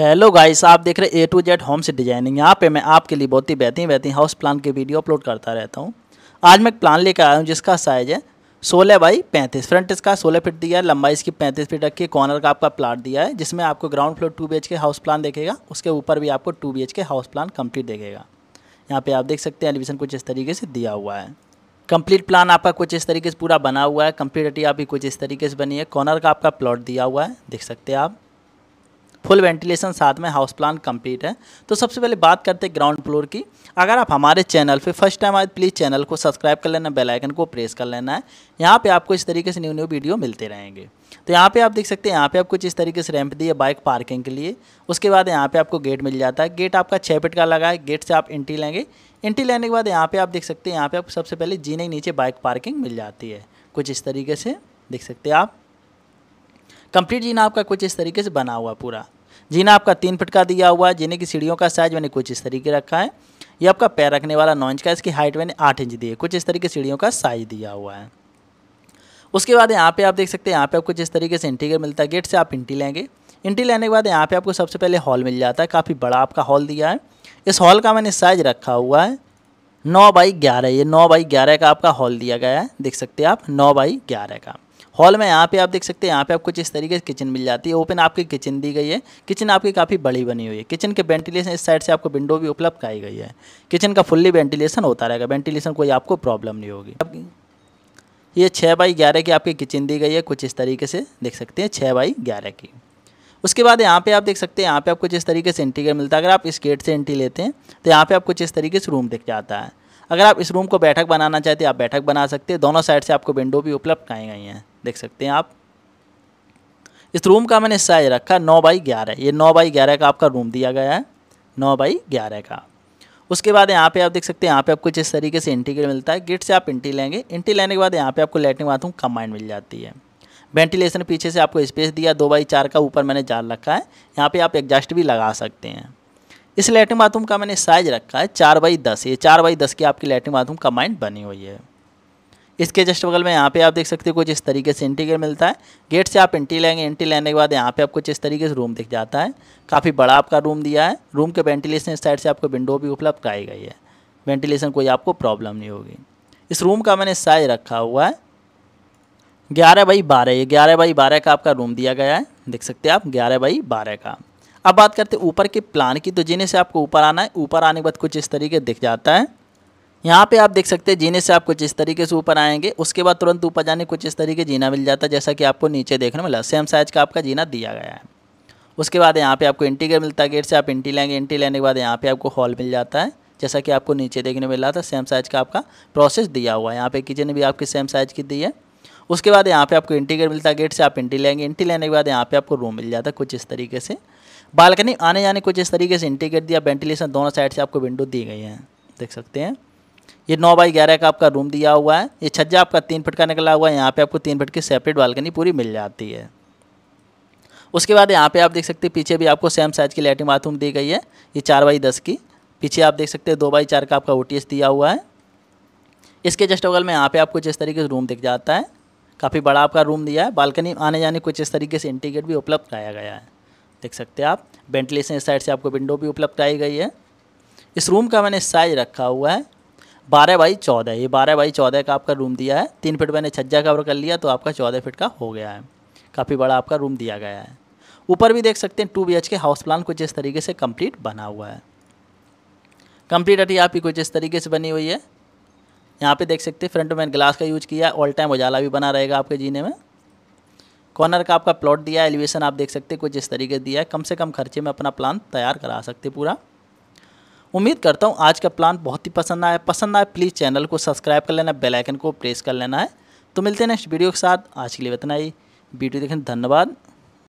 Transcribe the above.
hello guys आप देख रहे ए टू जेड होम से डिजाइनिंग यहाँ पे मैं आपके लिए बहुत ही बेहतरीन बेहतरीन हाउस प्लान के वीडियो अपलोड करता रहता हूँ आज मैं एक प्लान लेकर आया हूँ जिसका साइज़ है सोलह बाई पैंतीस फ्रंट इसका सोलह फीट दिया है लंबाई इसकी पैंतीस फीट रखी है कॉर्नर का आपका प्लाट दिया है जिसमें आपको ground floor two B K house plan देखेगा उसके ऊपर भी आपको two B K house plan complete देखेगा यहाँ पर आप देख सकते हैं एलिवेशन कुछ इस तरीके से दिया हुआ है कम्प्लीट प्लान आपका कुछ इस तरीके से पूरा बना हुआ है कम्प्लीट अटी आपकी कुछ इस तरीके से बनी है कॉर्नर का आपका प्लॉट दिया हुआ है देख सकते हैं आप फुल वेंटिलेशन साथ में हाउस प्लान कंप्लीट है तो सबसे पहले बात करते हैं ग्राउंड फ्लोर की अगर आप हमारे चैनल पे फर्स्ट टाइम आए तो प्लीज़ चैनल को सब्सक्राइब कर लेना बेल आइकन को प्रेस कर लेना है यहाँ पे आपको इस तरीके से न्यू न्यू वीडियो मिलते रहेंगे तो यहाँ पे आप देख सकते हैं यहाँ पे आप कुछ इस तरीके से रैंप दिए बाइक पार्किंग के लिए उसके बाद यहाँ पर आपको गेट मिल जाता है गेट आपका छः फिट का लगा है गेट से आप एंट्री लेंगे एंट्री लेने के बाद यहाँ पर आप देख सकते हैं यहाँ पर आपको सबसे पहले जीने के नीचे बाइक पार्किंग मिल जाती है कुछ इस तरीके से देख सकते हैं आप कंप्लीट जीना आपका कुछ इस तरीके से बना हुआ पूरा जीना आपका तीन फुट का दिया हुआ है जीने की सीढ़ियों का साइज मैंने कुछ इस तरीके रखा है ये आपका पैर रखने वाला नौ इंच का इसकी हाइट मैंने आठ इंच दी है कुछ इस तरीके सीढ़ियों का साइज दिया हुआ है उसके बाद यहाँ पे आप देख सकते हैं यहाँ पे आपको जिस तरीके से इंटी गेट मिलता है गेट से आप इंटी लेंगे इंटी लेने के बाद यहाँ पे आपको सबसे पहले हॉल मिल जाता है काफ़ी बड़ा आपका हॉल दिया है इस हॉल का मैंने साइज रखा हुआ है नौ बाई ग्यारह ये नौ बाई ग्यारह का आपका हॉल दिया गया है देख सकते हैं आप नौ बाई ग्यारह का हॉल में यहाँ पे आप देख सकते हैं यहाँ पे आपको जिस तरीके से किचन मिल जाती है ओपन आपकी किचन दी गई है किचन आपकी काफ़ी बड़ी बनी हुई है किचन के वेंटिलेशन इस साइड से आपको विंडो भी उपलब्ध कराई गई है किचन का फुल्ली वेंटिलेशन होता रहेगा वेंटिलेशन कोई आपको प्रॉब्लम नहीं होगी ये छः बाई ग्यारह की आपकी किचन दी गई है कुछ इस तरीके से देख सकते हैं छः बाई ग्यारह की उसके बाद यहाँ पे आप देख सकते हैं यहाँ पे आपको जिस तरीके से एंट्री मिलता है अगर आप इस गेट से एंट्री लेते हैं तो यहाँ पे आपको जिस तरीके से रूम दिख जाता है अगर आप इस रूम को बैठक बनाना चाहते हैं आप बैठक बना सकते हैं दोनों साइड से आपको विंडो भी उपलब्ध कराई गई हैं देख सकते हैं आप इस रूम का मैंने साइज रखा नौ बाई ग्यारह ये नौ बाई ग्यारह का आपका रूम दिया गया है नौ बाई ग्यारह का उसके बाद यहाँ पे आप देख सकते हैं यहाँ पे आपको जिस तरीके से इंटी मिलता है गेट से आप इंटी लेंगे इंटी लेने के बाद यहाँ पे आपको लेटरिन बाथरूम कंबाइंड मिल जाती है वेंटिलेशन पीछे से आपको स्पेस दिया दो बाई चार का ऊपर मैंने जाल रखा है यहाँ पे आप एग्जास्ट भी लगा सकते हैं इस लेटरिन बाथरूम का मैंने साइज़ रखा है चार बाई दस ये चार बाई दस की आपकी लेटरिन बाथरूम कमाइंड बनी हुई है इसके जस्ट बगल में यहाँ पे आप देख सकते हो कुछ इस तरीके से एंटी गेट मिलता है गेट से आप एंट्री लेंगे एंट्री लेने के बाद यहाँ पे आपको कुछ इस तरीके से रूम दिख जाता है काफ़ी बड़ा आपका रूम दिया है रूम के वेंटिलेशन साइड से आपको विंडो भी उपलब्ध कराई गई है वेंटिलेशन कोई आपको प्रॉब्लम नहीं होगी इस रूम का मैंने साइज रखा हुआ है ग्यारह बाई बारह ये ग्यारह बाई बारह का आपका रूम दिया गया है देख सकते हैं आप ग्यारह बाई बारह का अब बात करते हैं ऊपर के प्लान की तो जीने से आपको ऊपर आना है ऊपर आने के बाद कुछ इस तरीके दिख जाता है यहाँ पे आप देख सकते हैं जीने से आप कुछ इस तरीके से ऊपर आएंगे उसके बाद तुरंत ऊपर जाने कुछ इस तरीके जीना मिल जाता है जैसा कि आपको नीचे देखने मिला सेम साइज का आपका जीना दिया गया है उसके बाद यहाँ पे आपको एंटी गेट मिलता है गेट से आप एंटी लेंगे एंटी लेने के बाद यहाँ पर आपको हॉल मिल जाता है जैसा कि आपको नीचे देखने मिला था सेम साइज़ का आपका प्रोसेस दिया हुआ है यहाँ पर किचन भी आपकी सेम साइज़ की दी है उसके बाद यहाँ पे आपको इंटीग्रेट मिलता है गेट से आप इंटी लेंगे इंटी लेने के बाद यहाँ पे आपको रूम मिल जाता है कुछ इस तरीके से बालकनी आने जाने कुछ इस तरीके से इंटीग्रेट दिया वेंटिलेशन दोनों साइड से आपको विंडो दी गई है देख सकते हैं ये नौ बाई ग्यारह का आपका रूम दिया हुआ है ये छज्जा आपका तीन फिट का निकला हुआ है यहाँ पर आपको तीन फिट की सेपरेट बालकनी पूरी मिल जाती है उसके बाद यहाँ पर आप देख सकते हैं पीछे भी आपको सेम साइज़ की लेटरिन बाथरूम दी गई है ये चार बाई दस की पीछे आप देख सकते हैं दो बाई चार का आपका ओ दिया हुआ है इसके जस्ट बगल में यहाँ पे आपको जिस तरीके से रूम दिख जाता है काफ़ी बड़ा आपका रूम दिया है बालकनी आने जाने कुछ इस तरीके से इंटीगेट भी उपलब्ध कराया गया है देख सकते हैं आप वेंटिलेशन इस साइड से आपको विंडो भी उपलब्ध कराई गई है इस रूम का मैंने साइज रखा हुआ है बारह बाई चौदह ये बारह बाई चौदह का आपका रूम दिया है तीन फिट मैंने छज्जा कवर कर लिया तो आपका चौदह फिट का हो गया है काफ़ी बड़ा आपका रूम दिया गया है ऊपर भी देख सकते हैं two B K house plan कुछ इस तरीके से कंप्लीट बना हुआ है कंप्लीट अटी आपकी कुछ इस तरीके से बनी हुई है यहाँ पे देख सकते हैं फ्रंट मैन ग्लास का यूज किया ऑल टाइम उजाला भी बना रहेगा आपके जीने में कॉर्नर का आपका प्लॉट दिया है एलिवेशन आप देख सकते हैं कुछ इस तरीके दिया है कम से कम खर्चे में अपना प्लान तैयार करा सकते पूरा उम्मीद करता हूँ आज का प्लान बहुत ही पसंद आया पसंद आए प्लीज़ चैनल को सब्सक्राइब कर लेना बेलाइकन को प्रेस कर लेना है तो मिलते हैं नेक्स्ट वीडियो के साथ आज के लिए इतना ही वीडियो देखें धन्यवाद